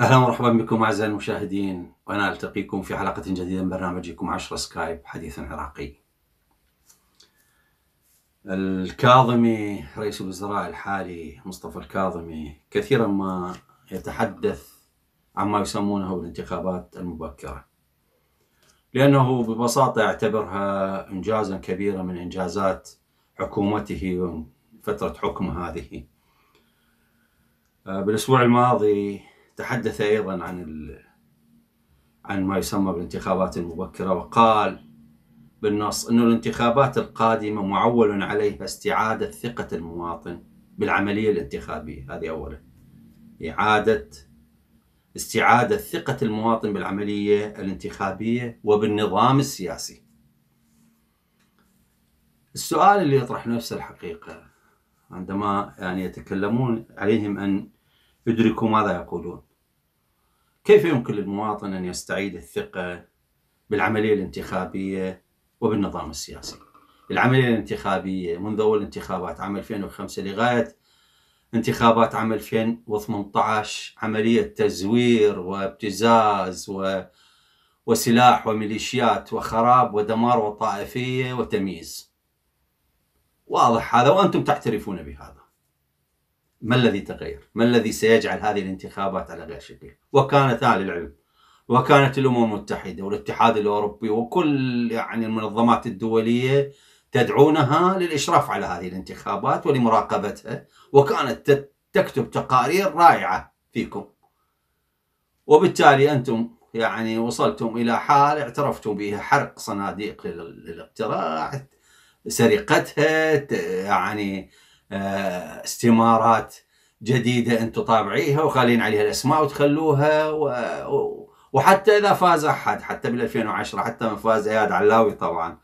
اهلا ومرحبا بكم اعزائي المشاهدين وانا التقيكم في حلقه جديده من برنامجكم 10 سكايب حديث عراقي. الكاظمي رئيس الوزراء الحالي مصطفى الكاظمي كثيرا ما يتحدث عما يسمونه بالانتخابات المبكرة لأنه ببساطة يعتبرها إنجازا كبيرا من إنجازات حكومته فترة حكمه هذه آه، بالأسبوع الماضي تحدث أيضا عن عن ما يسمى بالانتخابات المبكرة وقال بالنص أن الانتخابات القادمة معول عليها استعادة ثقة المواطن بالعملية الانتخابية هذه أولا إعادة استعادة ثقة المواطن بالعملية الانتخابية وبالنظام السياسي السؤال اللي يطرح نفسه الحقيقة عندما يعني يتكلمون عليهم أن يدركوا ماذا يقولون كيف يمكن للمواطن أن يستعيد الثقة بالعملية الانتخابية وبالنظام السياسي العملية الانتخابية منذ أول انتخابات عام 2005 لغاية انتخابات عام 2018 عملية تزوير وابتزاز و وسلاح وميليشيات وخراب ودمار وطائفية وتمييز واضح هذا وأنتم تعترفون بهذا ما الذي تغير؟ ما الذي سيجعل هذه الانتخابات على غير شكل؟ وكانت أهل العلم وكانت الأمم المتحدة والاتحاد الأوروبي وكل يعني المنظمات الدولية تدعونها للإشراف على هذه الانتخابات ولمراقبتها وكانت تكتب تقارير رائعة فيكم وبالتالي أنتم يعني وصلتم إلى حال اعترفتم بها حرق صناديق للاقتراع سرقتها يعني آه، استمارات جديدة أنتم طابعيها وخالين عليها الأسماء وتخلوها و... وحتى إذا فاز أحد حتى بال 2010 حتى من فاز إياد علاوي طبعاً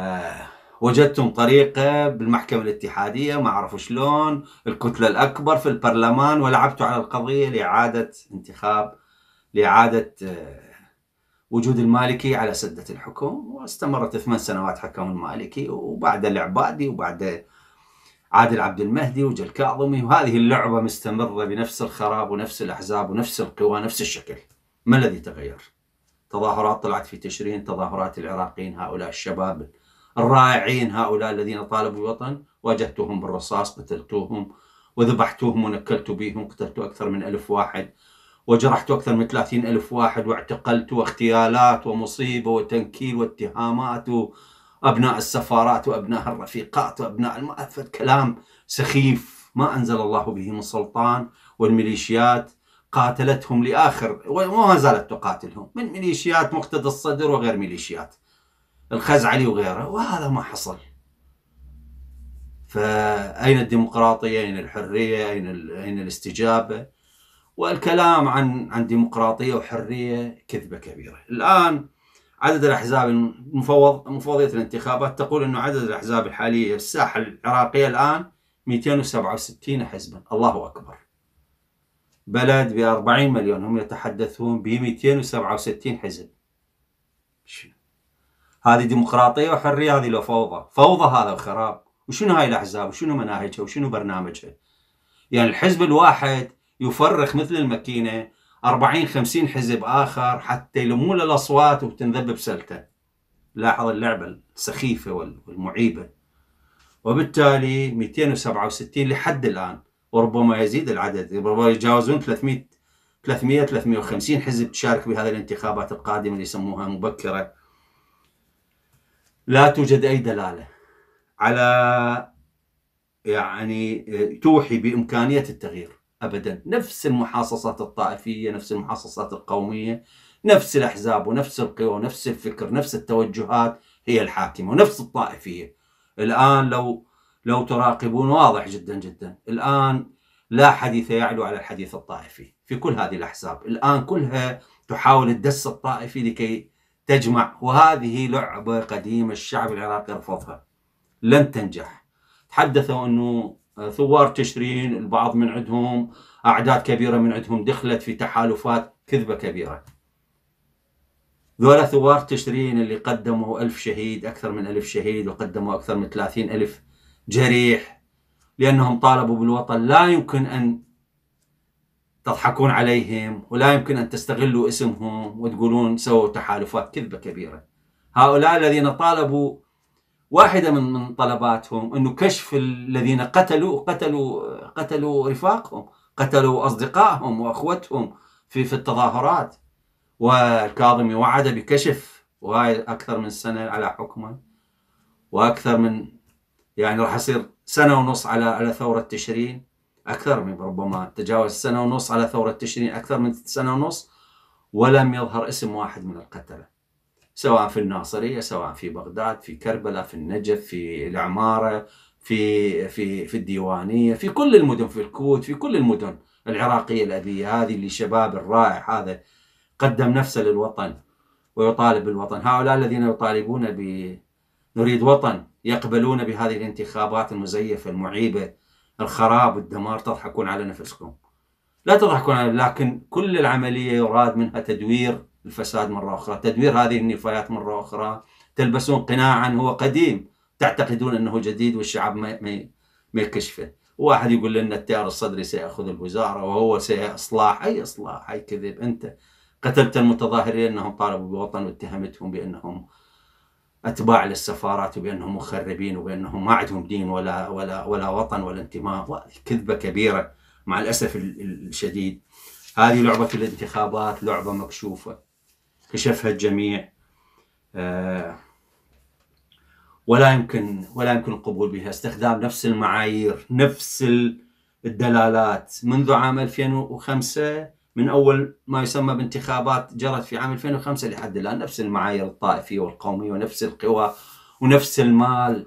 آه، وجدتم طريقة بالمحكمة الاتحادية ما أعرف شلون الكتلة الأكبر في البرلمان ولعبتوا على القضية لإعادة انتخاب لإعادة آه، وجود المالكي على سدة الحكم واستمرت ثمان سنوات حكم المالكي وبعد العبادي وبعد عادل عبد المهدي وجا الكاظمي وهذه اللعبة مستمرة بنفس الخراب ونفس الأحزاب ونفس القوى نفس الشكل ما الذي تغير؟ تظاهرات طلعت في تشرين تظاهرات العراقيين هؤلاء الشباب الرائعين هؤلاء الذين طالبوا الوطن واجهتوهم بالرصاص قتلتوهم وذبحتوهم ونكلت بهم قتلت أكثر من ألف واحد وجرحت أكثر من ثلاثين ألف واحد واعتقلت واغتيالات ومصيبة وتنكيل واتهامات وأبناء السفارات وأبناء الرفيقات وأبناء المؤثر كلام سخيف ما أنزل الله به من سلطان والميليشيات قاتلتهم لآخر وما زالت تقاتلهم من ميليشيات مقتدى الصدر وغير ميليشيات الخزعلي وغيره وهذا ما حصل فأين الديمقراطية أين الحرية أين, أين الاستجابة والكلام عن عن ديمقراطية وحرية كذبة كبيرة الآن عدد الأحزاب المفوض مفوضية الانتخابات تقول أنه عدد الأحزاب الحالية في الساحة العراقية الآن 267 حزبا الله أكبر بلد ب 40 مليون هم يتحدثون ب 267 حزب هذه ديمقراطيه وحريه هذه لو فوضى فوضى هذا الخراب وشنو هاي الاحزاب وشنو مناهجها وشنو برنامجها يعني الحزب الواحد يفرخ مثل الماكينه 40 50 حزب اخر حتى يلمون الاصوات وتنذب بسلته لاحظ اللعبه السخيفه والمعيبه وبالتالي 267 لحد الان وربما يزيد العدد ربما يتجاوزون 300 300 350 حزب تشارك بهذه الانتخابات القادمه اللي يسموها مبكره لا توجد أي دلالة على يعني توحي بإمكانية التغيير أبدا نفس المحاصصات الطائفية نفس المحاصصات القومية نفس الأحزاب ونفس القوى ونفس الفكر نفس التوجهات هي الحاكمة ونفس الطائفية الآن لو لو تراقبون واضح جدا جدا الآن لا حديث يعلو على الحديث الطائفي في كل هذه الأحزاب الآن كلها تحاول الدس الطائفي لكي تجمع وهذه لعبة قديمة الشعب العراقي رفضها لن تنجح تحدثوا أنه ثوار تشرين البعض من عندهم أعداد كبيرة من عندهم دخلت في تحالفات كذبة كبيرة ذولا ثوار تشرين اللي قدموا ألف شهيد أكثر من ألف شهيد وقدموا أكثر من ثلاثين ألف جريح لأنهم طالبوا بالوطن لا يمكن أن تضحكون عليهم ولا يمكن أن تستغلوا اسمهم وتقولون سووا تحالفات كذبة كبيرة هؤلاء الذين طالبوا واحدة من من طلباتهم أنه كشف الذين قتلوا قتلوا قتلوا رفاقهم قتلوا أصدقائهم وأخوتهم في في التظاهرات والكاظمي وعد بكشف وهاي أكثر من سنة على حكمه وأكثر من يعني راح يصير سنة ونص على على ثورة تشرين أكثر من ربما تجاوز سنة ونص على ثورة تشرين أكثر من سنة ونص ولم يظهر اسم واحد من القتلة سواء في الناصرية سواء في بغداد في كربلاء في النجف في العمارة في في في الديوانية في كل المدن في الكوت في كل المدن العراقية الأبية هذه اللي شباب الرائع هذا قدم نفسه للوطن ويطالب بالوطن هؤلاء الذين يطالبون ب نريد وطن يقبلون بهذه الانتخابات المزيفة المعيبة الخراب والدمار تضحكون على نفسكم لا تضحكون على لكن كل العملية يراد منها تدوير الفساد مرة أخرى تدوير هذه النفايات مرة أخرى تلبسون قناعا هو قديم تعتقدون أنه جديد والشعب ما ما يكشفه واحد يقول لنا التيار الصدري سيأخذ الوزارة وهو سيصلاح أي إصلاح أي كذب أنت قتلت المتظاهرين أنهم طالبوا بوطن واتهمتهم بأنهم اتباع للسفارات وبانهم مخربين وبانهم ما عندهم دين ولا ولا ولا وطن ولا انتماء كذبه كبيره مع الاسف الشديد هذه لعبه الانتخابات لعبه مكشوفه كشفها الجميع آه، ولا يمكن ولا يمكن القبول بها استخدام نفس المعايير نفس الدلالات منذ عام 2005 من أول ما يسمى بانتخابات جرت في عام 2005 لحد الآن نفس المعايير الطائفية والقومية ونفس القوى ونفس المال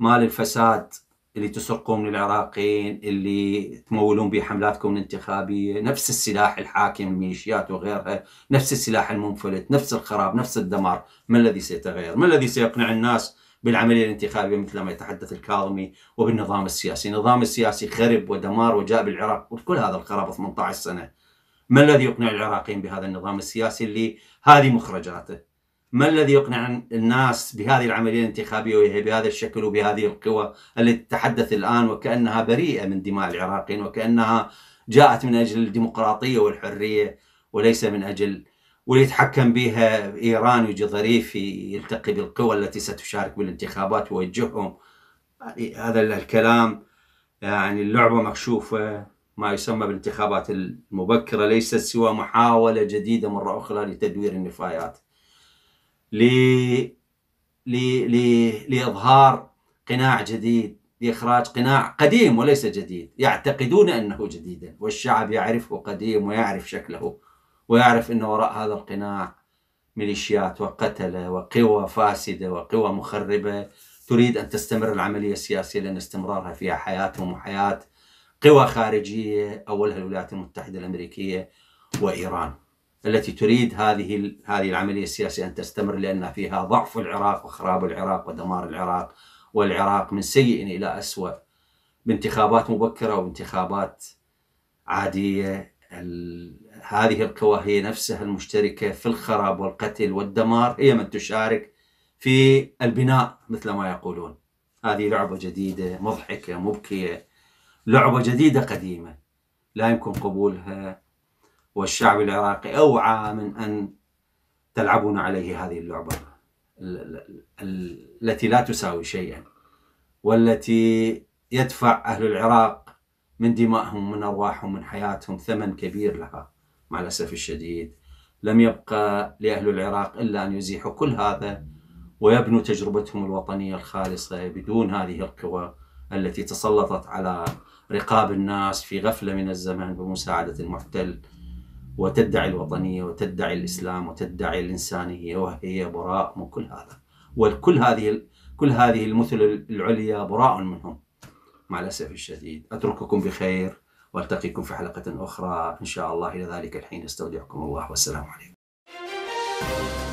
مال الفساد اللي تسرقون من العراقيين اللي تمولون به حملاتكم الانتخابية نفس السلاح الحاكم الميليشيات وغيرها نفس السلاح المنفلت نفس الخراب نفس الدمار ما الذي سيتغير ما الذي سيقنع الناس بالعملية الانتخابية مثل ما يتحدث الكاظمي وبالنظام السياسي النظام السياسي خرب ودمار وجاء بالعراق وكل هذا الخراب 18 سنة ما الذي يقنع العراقيين بهذا النظام السياسي اللي هذه مخرجاته ما الذي يقنع الناس بهذه العملية الانتخابية وهي بهذا الشكل وبهذه القوى التي تتحدث الآن وكأنها بريئة من دماء العراقيين وكأنها جاءت من أجل الديمقراطية والحرية وليس من أجل واللي يتحكم بها ايران يجي ظريف يلتقي بالقوى التي ستشارك بالانتخابات ويوجههم هذا الكلام يعني اللعبه مكشوفه ما يسمى بالانتخابات المبكره ليست سوى محاوله جديده مره اخرى لتدوير النفايات ل... ل... ل... لاظهار قناع جديد لاخراج قناع قديم وليس جديد يعتقدون انه جديد والشعب يعرفه قديم ويعرف شكله ويعرف أن وراء هذا القناع ميليشيات وقتلة وقوى فاسدة وقوى مخربة تريد أن تستمر العملية السياسية لأن استمرارها فيها حياتهم وحياة قوى خارجية أولها الولايات المتحدة الأمريكية وإيران التي تريد هذه هذه العملية السياسية أن تستمر لأن فيها ضعف العراق وخراب العراق ودمار العراق والعراق من سيء إلى أسوأ بانتخابات مبكرة وانتخابات عادية هذه القوى هي نفسها المشتركة في الخراب والقتل والدمار هي من تشارك في البناء مثل ما يقولون هذه لعبة جديدة مضحكة مبكية لعبة جديدة قديمة لا يمكن قبولها والشعب العراقي أوعى من أن تلعبون عليه هذه اللعبة التي لا تساوي شيئا والتي يدفع أهل العراق من دمائهم من أرواحهم من حياتهم ثمن كبير لها مع الأسف الشديد لم يبقى لأهل العراق إلا أن يزيحوا كل هذا ويبنوا تجربتهم الوطنية الخالصة بدون هذه القوى التي تسلطت على رقاب الناس في غفلة من الزمن بمساعدة المحتل وتدعي الوطنية وتدعي الإسلام وتدعي الإنسانية وهي براء من كل هذا وكل هذه كل هذه المثل العليا براء منهم مع الأسف الشديد أترككم بخير والتقيكم في حلقه اخرى ان شاء الله الى ذلك الحين استودعكم الله والسلام عليكم.